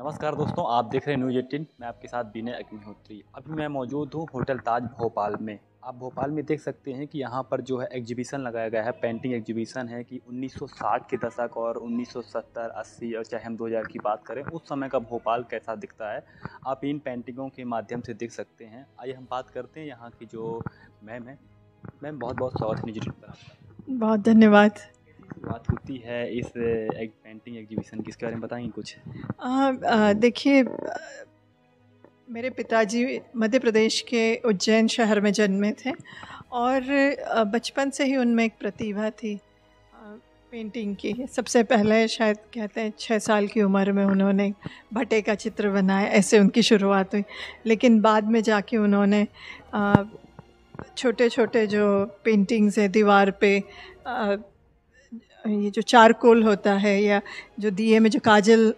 नमस्कार दोस्तों आप देख रहे हैं न्यूज एटीन मैं आपके साथ विनय अग्निहोत्री अभी मैं मौजूद हूँ होटल ताज भोपाल में आप भोपाल में देख सकते हैं कि यहाँ पर जो है एग्जीबिशन लगाया गया है पेंटिंग एग्जीबिशन है कि 1960 के दशक और 1970 80 और चाहे हम 2000 की बात करें उस समय का भोपाल कैसा दिखता है आप इन पेंटिंगों के माध्यम से देख सकते हैं आइए हम बात करते हैं यहाँ की जो मैम है मैम बहुत बहुत स्वागत है न्यूज एटीन पर आपका बहुत धन्यवाद बात होती है इस एक पेंटिंग एग्जीबिशन की बारे में बताएंगे कुछ देखिए मेरे पिताजी मध्य प्रदेश के उज्जैन शहर में जन्मे थे और बचपन से ही उनमें एक प्रतिभा थी पेंटिंग की सबसे पहले शायद कहते हैं छः साल की उम्र में उन्होंने भट्टे का चित्र बनाया ऐसे उनकी शुरुआत हुई लेकिन बाद में जाके उन्होंने छोटे छोटे जो पेंटिंग्स है दीवार पे ये जो चारकोल होता है या जो दिए में जो काजल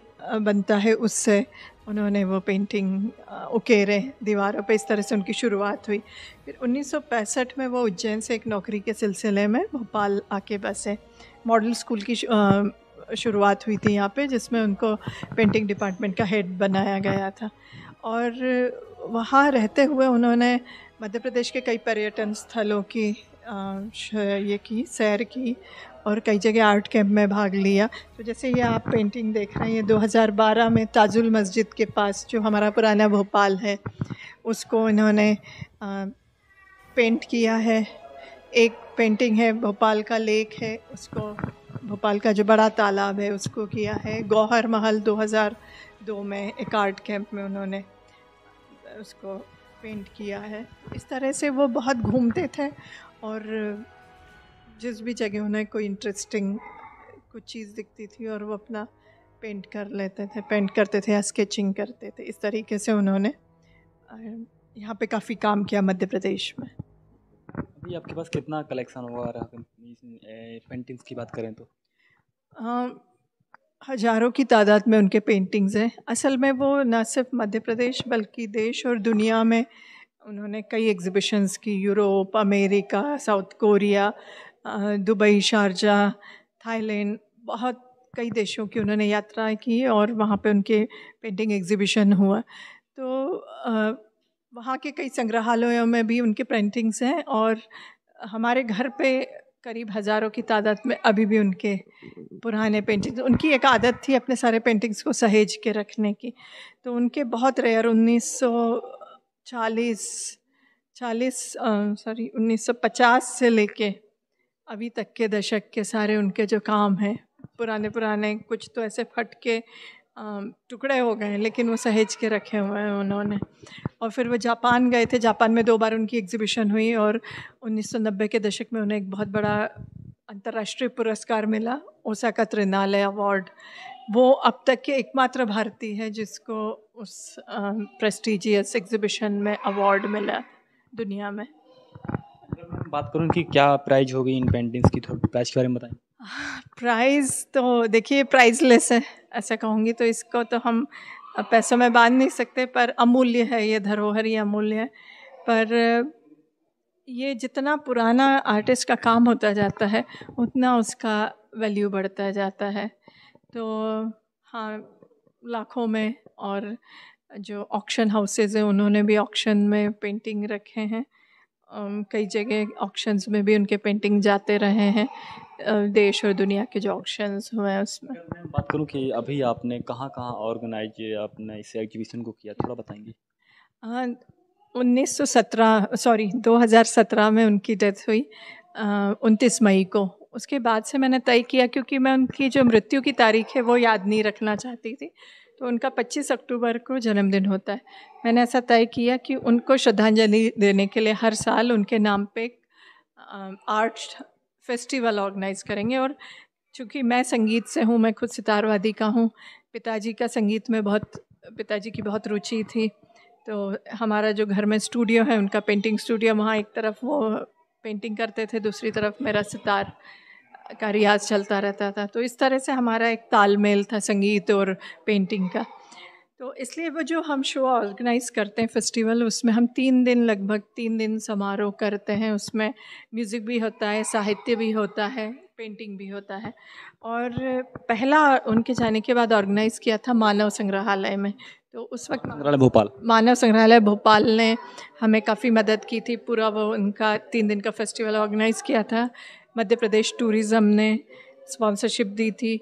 बनता है उससे उन्होंने वो पेंटिंग उकेरे दीवारों पे इस तरह से उनकी शुरुआत हुई फिर 1965 में वो उज्जैन से एक नौकरी के सिलसिले में भोपाल आके बसे मॉडल स्कूल की शुरुआत हुई थी यहाँ पे जिसमें उनको पेंटिंग डिपार्टमेंट का हेड बनाया गया था और वहाँ रहते हुए उन्होंने मध्य प्रदेश के कई पर्यटन स्थलों की ये की सैर की और कई जगह आर्ट कैंप में भाग लिया तो जैसे ये आप पेंटिंग देख रहे हैं 2012 में ताजुल मस्जिद के पास जो हमारा पुराना भोपाल है उसको इन्होंने पेंट किया है एक पेंटिंग है भोपाल का लेक है उसको भोपाल का जो बड़ा तालाब है उसको किया है गौहर महल 2002 में एक आर्ट कैंप में उन्होंने उसको पेंट किया है इस तरह से वो बहुत घूमते थे और जिस भी जगह उन्हें कोई इंटरेस्टिंग कुछ चीज़ दिखती थी और वो अपना पेंट कर लेते थे पेंट करते थे या स्केचिंग करते थे इस तरीके से उन्होंने यहाँ पे काफ़ी काम किया मध्य प्रदेश में अभी आपके पास कितना कलेक्शन हुआ पेंटिंग्स की बात करें तो आ, हजारों की तादाद में उनके पेंटिंग्स हैं असल में वो न सिर्फ मध्य प्रदेश बल्कि देश और दुनिया में उन्होंने कई एग्जिबिशंस की Europe America South Korea Dubai Sharjah Thailand बहुत कई देशों की उन्होंने यात्राएं की और वहाँ पे उनके पेंटिंग एग्जीबिशन हुआ तो वहाँ के कई संग्रहालयों में भी उनके पेंटिंग्स हैं और हमारे घर पे करीब हज़ारों की तादाद में अभी भी उनके पुराने पेंटिंग्स उनकी एक आदत थी अपने सारे पेंटिंग्स को सहेज के रखने की तो उनके बहुत रेयर 1940 40 सॉरी 1950 से लेके अभी तक के दशक के सारे उनके जो काम हैं पुराने पुराने कुछ तो ऐसे फट के टुकड़े हो गए लेकिन वो सहेज के रखे हुए हैं उन्होंने और फिर वो जापान गए थे जापान में दो बार उनकी एग्ज़िबिशन हुई और 1990 के दशक में उन्हें एक बहुत बड़ा अंतर्राष्ट्रीय पुरस्कार मिला का त्रिनालय अवार्ड वो अब तक के एकमात्र भारतीय है जिसको उस प्रेस्टिजियस एग्ज़िबिशन में अवार्ड मिला दुनिया में बात करूँ कि क्या प्राइज होगी इन पेंटिंग्स की थोड़ी प्राइस के बारे में बताएं प्राइस तो देखिए प्राइसलेस है ऐसा कहूँगी तो इसको तो हम पैसों में बांध नहीं सकते पर अमूल्य है ये धरोहर ये अमूल्य है पर ये जितना पुराना आर्टिस्ट का काम होता जाता है उतना उसका वैल्यू बढ़ता जाता है तो हाँ लाखों में और जो ऑक्शन हाउसेज हैं उन्होंने भी ऑक्शन में पेंटिंग रखे हैं कई जगह ऑक्शंस में भी उनके पेंटिंग जाते रहे हैं देश और दुनिया के जो ऑक्शंस हुए हैं उसमें मैं बात करूं कि अभी आपने कहाँ कहाँ ऑर्गेनाइज आपने इस एग्जीबिशन को किया थोड़ा बताएंगे हाँ 1917 सॉरी 2017 में उनकी डेथ हुई उनतीस मई को उसके बाद से मैंने तय किया क्योंकि मैं उनकी जो मृत्यु की तारीख है वो याद नहीं रखना चाहती थी तो उनका 25 अक्टूबर को जन्मदिन होता है मैंने ऐसा तय किया कि उनको श्रद्धांजलि देने के लिए हर साल उनके नाम पे आर्ट फेस्टिवल ऑर्गेनाइज करेंगे और चूँकि मैं संगीत से हूँ मैं खुद सितारवादी का हूँ पिताजी का संगीत में बहुत पिताजी की बहुत रुचि थी तो हमारा जो घर में स्टूडियो है उनका पेंटिंग स्टूडियो वहाँ एक तरफ वो पेंटिंग करते थे दूसरी तरफ मेरा सितार का रियाज चलता रहता था तो इस तरह से हमारा एक तालमेल था संगीत और पेंटिंग का तो इसलिए वो जो हम शो ऑर्गेनाइज करते हैं फेस्टिवल उसमें हम तीन दिन लगभग तीन दिन समारोह करते हैं उसमें म्यूज़िक भी होता है साहित्य भी होता है पेंटिंग भी होता है और पहला उनके जाने के बाद ऑर्गेनाइज़ किया था मानव संग्रहालय में तो उस वक्त संग्रहालय भोपाल मानव संग्रहालय भोपाल ने हमें काफ़ी मदद की थी पूरा वो उनका तीन दिन का फेस्टिवल ऑर्गेनाइज़ किया था मध्य प्रदेश टूरिज़्म ने स्पॉन्सरशिप दी थी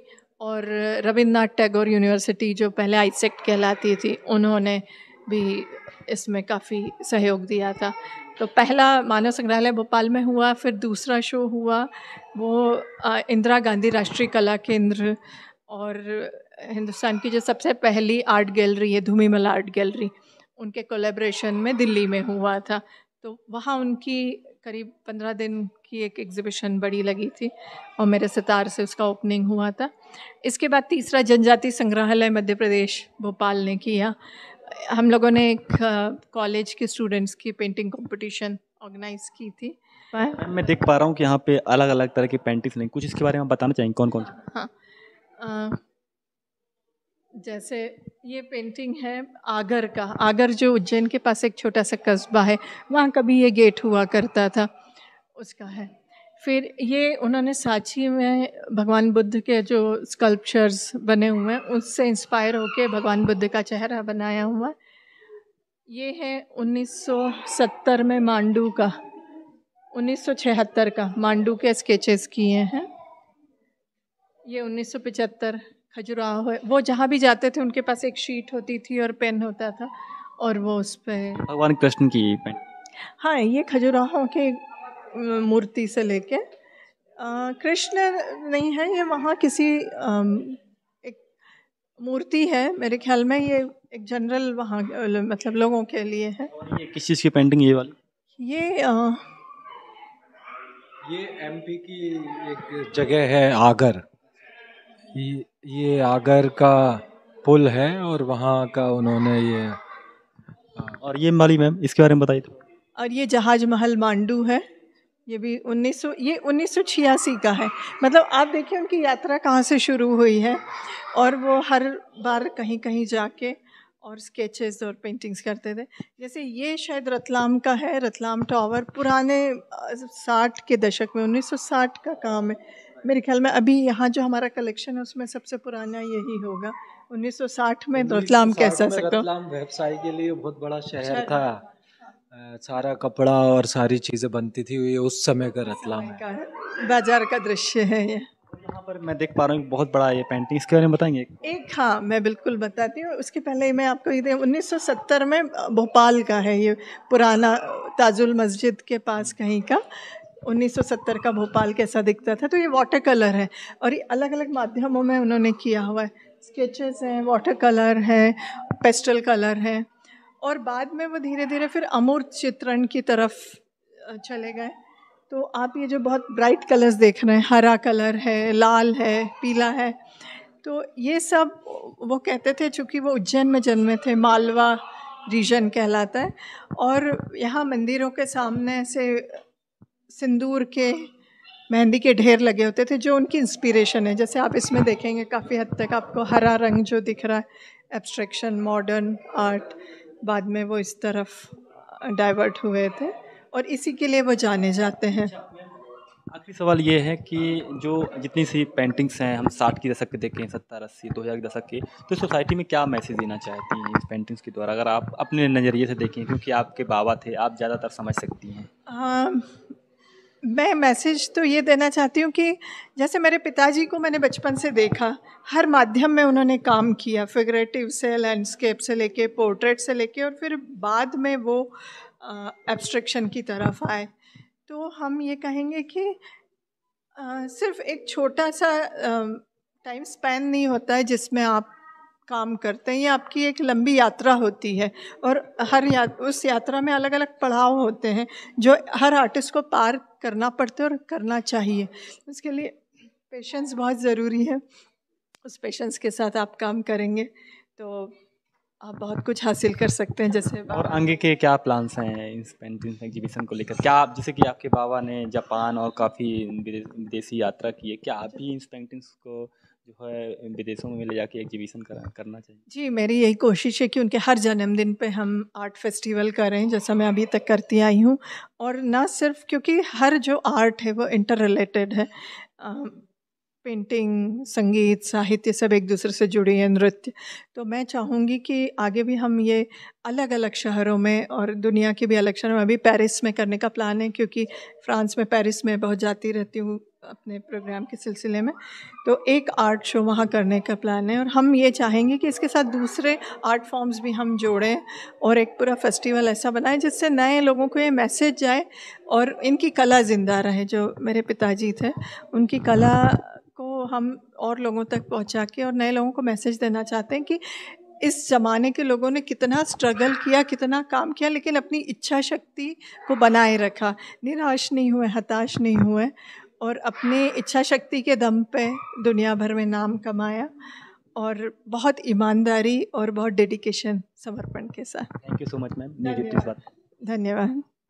और रविन्द्रनाथ टैगोर यूनिवर्सिटी जो पहले आईसेक्ट कहलाती थी उन्होंने भी इसमें काफ़ी सहयोग दिया था तो पहला मानव संग्रहालय भोपाल में हुआ फिर दूसरा शो हुआ वो इंदिरा गांधी राष्ट्रीय कला केंद्र और हिंदुस्तान की जो सबसे पहली आर्ट गैलरी है मला आर्ट गैलरी उनके कोलेब्रेशन में दिल्ली में हुआ था तो वहाँ उनकी करीब पंद्रह दिन की एक एग्जीबिशन बड़ी लगी थी और मेरे सितार से उसका ओपनिंग हुआ था इसके बाद तीसरा जनजाति संग्रहालय मध्य प्रदेश भोपाल ने किया हम लोगों ने एक कॉलेज के स्टूडेंट्स की पेंटिंग कंपटीशन ऑर्गेनाइज की थी मैं देख पा रहा हूँ कि यहाँ पे अलग अलग तरह की पेंटिंग्स नहीं कुछ इसके बारे में बताना चाहेंगे कौन कौन हाँ आ, जैसे ये पेंटिंग है आगर का आगर जो उज्जैन के पास एक छोटा सा कस्बा है वहाँ कभी ये गेट हुआ करता था उसका है फिर ये उन्होंने सांची में भगवान बुद्ध के जो स्कल्पचर्स बने हुए हैं उससे इंस्पायर होके भगवान बुद्ध का चेहरा बनाया हुआ ये है 1970 में मांडू का 1976 का मांडू के स्केचेस किए हैं ये 1975 खजुराहो है वो जहाँ भी जाते थे उनके पास एक शीट होती थी और पेन होता था और वो उस पर भगवान कृष्ण की पेन हाँ ये खजुराहो के मूर्ति से लेके कृष्ण नहीं है ये वहाँ किसी आ, एक मूर्ति है मेरे ख्याल में ये एक जनरल वहाँ मतलब लोगों के लिए है ये किस चीज़ की पेंटिंग ये वाली ये आ, ये एमपी की एक जगह है आगर ये आगर का पुल है और वहाँ का उन्होंने ये और ये माली मैम इसके बारे में बताइए तो और ये जहाज महल मांडू है ये भी 1900 ये उन्नीस का है मतलब आप देखिए उनकी यात्रा कहाँ से शुरू हुई है और वो हर बार कहीं कहीं जाके और स्केचेस और पेंटिंग्स करते थे जैसे ये शायद रतलाम का है रतलाम टावर पुराने साठ के दशक में 1960 का काम है मेरे ख्याल में अभी यहाँ जो हमारा कलेक्शन है उसमें सबसे पुराना यही होगा 1960 में रतलाम कैसा सकता रतलाम व्यवसाय के लिए बहुत बड़ा शहर अच्छा। था सारा कपड़ा और सारी चीज़ें बनती थी ये उस समय का रतलाम का बाजार का दृश्य है ये यहाँ पर मैं देख पा रहा हूँ बहुत बड़ा ये पेंटिंग इसके बारे में बताएंगे एक हाँ मैं बिल्कुल बताती हूँ उसके पहले ही मैं आपको ये 1970 में भोपाल का है ये पुराना ताजुल मस्जिद के पास कहीं का 1970 का भोपाल कैसा दिखता था तो ये वाटर कलर है और ये अलग अलग माध्यमों में उन्होंने किया हुआ है स्केचेस हैं वाटर कलर है पेस्टल कलर है और बाद में वो धीरे धीरे फिर अमूर्त चित्रण की तरफ चले गए तो आप ये जो बहुत ब्राइट कलर्स देख रहे हैं हरा कलर है लाल है पीला है तो ये सब वो कहते थे चूँकि वो उज्जैन में जन्मे थे मालवा रीजन कहलाता है और यहाँ मंदिरों के सामने से सिंदूर के मेहंदी के ढेर लगे होते थे जो उनकी इंस्पिरेशन है जैसे आप इसमें देखेंगे काफ़ी हद तक आपको हरा रंग जो दिख रहा है एब्स्ट्रैक्शन मॉडर्न आर्ट बाद में वो इस तरफ डाइवर्ट हुए थे और इसी के लिए वो जाने जाते हैं आखिरी सवाल ये है कि जो जितनी सी पेंटिंग्स हैं हम साठ की दशक के देखें सत्तर अस्सी दो हज़ार के दशक के तो सोसाइटी में क्या मैसेज देना चाहती हैं इस पेंटिंग्स के द्वारा अगर आप अपने नज़रिए से देखें क्योंकि आपके बाबा थे आप ज़्यादातर समझ सकती हैं हाँ मैं मैसेज तो ये देना चाहती हूँ कि जैसे मेरे पिताजी को मैंने बचपन से देखा हर माध्यम में उन्होंने काम किया फिगरेटिव से लैंडस्केप से लेके पोर्ट्रेट से लेके और फिर बाद में वो एब्स्ट्रक्शन की तरफ आए तो हम ये कहेंगे कि आ, सिर्फ एक छोटा सा टाइम स्पैन नहीं होता है जिसमें आप काम करते हैं ये आपकी एक लंबी यात्रा होती है और हर या उस यात्रा में अलग अलग पड़ाव होते हैं जो हर आर्टिस्ट को पार करना पड़ता है और करना चाहिए उसके लिए पेशेंस बहुत ज़रूरी है उस पेशेंस के साथ आप काम करेंगे तो आप बहुत कुछ हासिल कर सकते हैं जैसे और आगे के क्या प्लान्स हैं इस पेंटिंग एग्जीबिशन को लेकर क्या आप जैसे कि आपके बाबा ने जापान और काफ़ी विदेशी यात्रा की है क्या आप भी इस पेंटिंग्स को जो है विदेशों में ले जाके एग्जीबिशन करा करना चाहिए जी मेरी यही कोशिश है कि उनके हर जन्मदिन पे हम आर्ट फेस्टिवल करें जैसा मैं अभी तक करती आई हूँ और ना सिर्फ क्योंकि हर जो आर्ट है वो इंटर रिलेटेड है पेंटिंग संगीत साहित्य सब एक दूसरे से जुड़ी है नृत्य तो मैं चाहूँगी कि आगे भी हम ये अलग अलग शहरों में और दुनिया के भी अलग शहरों में अभी पेरिस में करने का प्लान है क्योंकि फ्रांस में पेरिस में बहुत जाती रहती हूँ अपने प्रोग्राम के सिलसिले में तो एक आर्ट शो वहाँ करने का प्लान है और हम ये चाहेंगे कि इसके साथ दूसरे आर्ट फॉर्म्स भी हम जोड़ें और एक पूरा फेस्टिवल ऐसा बनाएं जिससे नए लोगों को ये मैसेज जाए और इनकी कला ज़िंदा रहे जो मेरे पिताजी थे उनकी कला को हम और लोगों तक पहुँचा के और नए लोगों को मैसेज देना चाहते हैं कि इस ज़माने के लोगों ने कितना स्ट्रगल किया कितना काम किया लेकिन अपनी इच्छा शक्ति को बनाए रखा निराश नहीं हुए हताश नहीं हुए और अपने इच्छा शक्ति के दम पे दुनिया भर में नाम कमाया और बहुत ईमानदारी और बहुत डेडिकेशन समर्पण के साथ thank you so much ma'am धन्यवाद